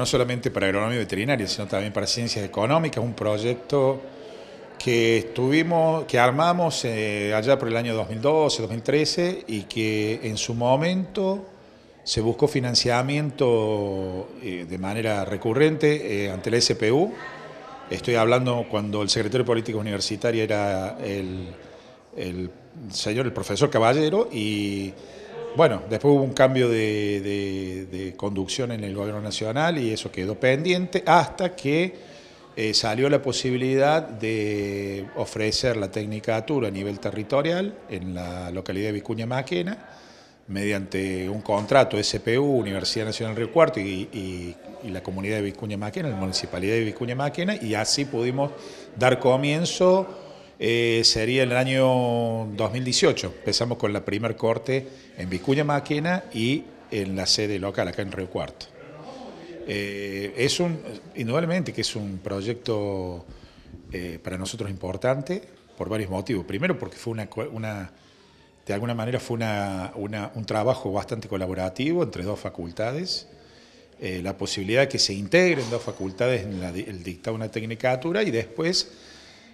no solamente para agronomía veterinaria, sino también para ciencias económicas, un proyecto que estuvimos, que armamos eh, allá por el año 2012, 2013 y que en su momento se buscó financiamiento eh, de manera recurrente eh, ante la SPU. Estoy hablando cuando el secretario político universitario era el, el señor, el profesor Caballero, y bueno, después hubo un cambio de, conducción en el gobierno nacional y eso quedó pendiente hasta que eh, salió la posibilidad de ofrecer la tecnicatura a nivel territorial en la localidad de Vicuña Maquena mediante un contrato SPU, Universidad Nacional Río Cuarto y, y la comunidad de Vicuña Maquena, la municipalidad de Vicuña Maquena, y así pudimos dar comienzo eh, sería en el año 2018. Empezamos con la primer corte en Vicuña Maquena y en la sede local, acá en Río Cuarto. Eh, es un, indudablemente que es un proyecto eh, para nosotros importante por varios motivos. Primero porque fue una, de alguna manera fue un trabajo bastante colaborativo entre dos facultades. la posibilidad de que se integren dos facultades en la, el dictado de una tecnicatura y después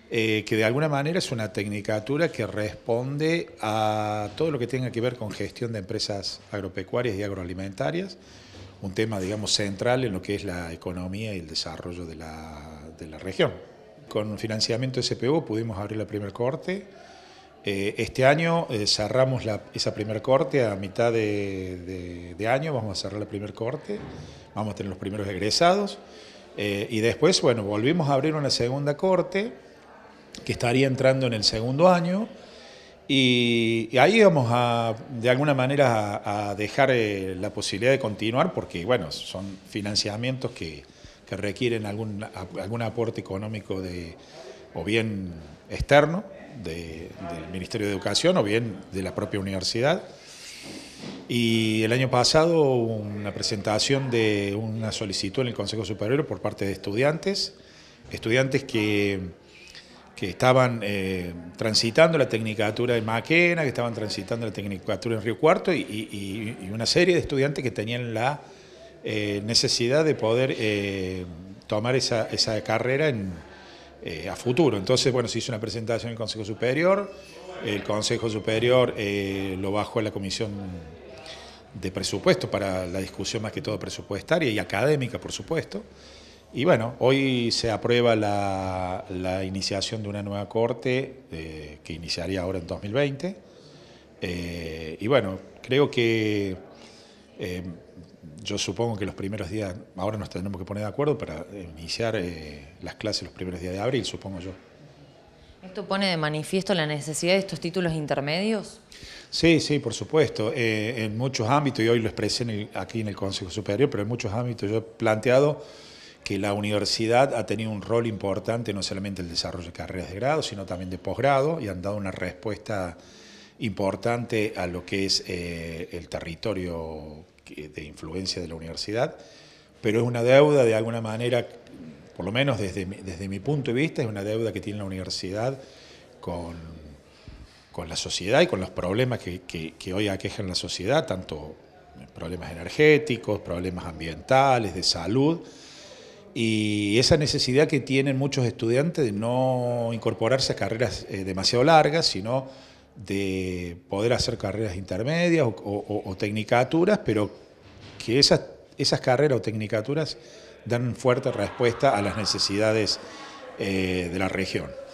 eh, que de alguna manera es una tecnicatura que responde a todo lo que tenga que ver con gestión de empresas agropecuarias y agroalimentarias, un tema, digamos, central en lo que es la economía y el desarrollo de la, de la región. Con financiamiento SPU pudimos abrir la primer corte. Eh, este año eh, cerramos esa primer corte, a mitad de, de año vamos a cerrar la primer corte, vamos a tener los primeros egresados. y después, bueno, volvimos a abrir una segunda corte que estaría entrando en el segundo año. Y, ahí vamos a, de alguna manera, a, dejar eh, la posibilidad de continuar, porque, bueno, son financiamientos que, requieren algún, algún aporte económico de, o bien externo del Ministerio de Educación o bien de la propia universidad. Y el año pasado una presentación de una solicitud en el Consejo Superior por parte de estudiantes, estudiantes que que estaban eh, transitando la Tecnicatura en Maquena, que estaban transitando la Tecnicatura en Río Cuarto y, una serie de estudiantes que tenían la eh, necesidad de poder eh, tomar esa, carrera a futuro. Entonces, bueno, se hizo una presentación en el Consejo Superior, el Consejo Superior lo bajó a la Comisión de Presupuesto para la discusión más que todo presupuestaria y académica, por supuesto. Y bueno, hoy se aprueba la, iniciación de una nueva corte eh, que iniciaría ahora en 2020. Eh, y bueno, creo que eh, yo supongo que los primeros días, ahora nos tenemos que poner de acuerdo para iniciar las clases los primeros días de abril, supongo yo. ¿Esto pone de manifiesto la necesidad de estos títulos intermedios? Sí, sí, por supuesto. en muchos ámbitos, y hoy lo expresé aquí en el Consejo Superior, pero en muchos ámbitos yo he planteado que la universidad ha tenido un rol importante, no solamente en el desarrollo de carreras de grado, sino también de posgrado, y han dado una respuesta importante a lo que es eh, el territorio de influencia de la universidad, pero es una deuda de alguna manera, por lo menos desde, mi punto de vista, es una deuda que tiene la universidad con, la sociedad y con los problemas que hoy aquejan la sociedad, tanto problemas energéticos, problemas ambientales, de salud, y esa necesidad que tienen muchos estudiantes de no incorporarse a carreras eh, demasiado largas, sino de poder hacer carreras intermedias o, tecnicaturas, pero que esas, carreras o tecnicaturas dan fuerte respuesta a las necesidades eh, de la región.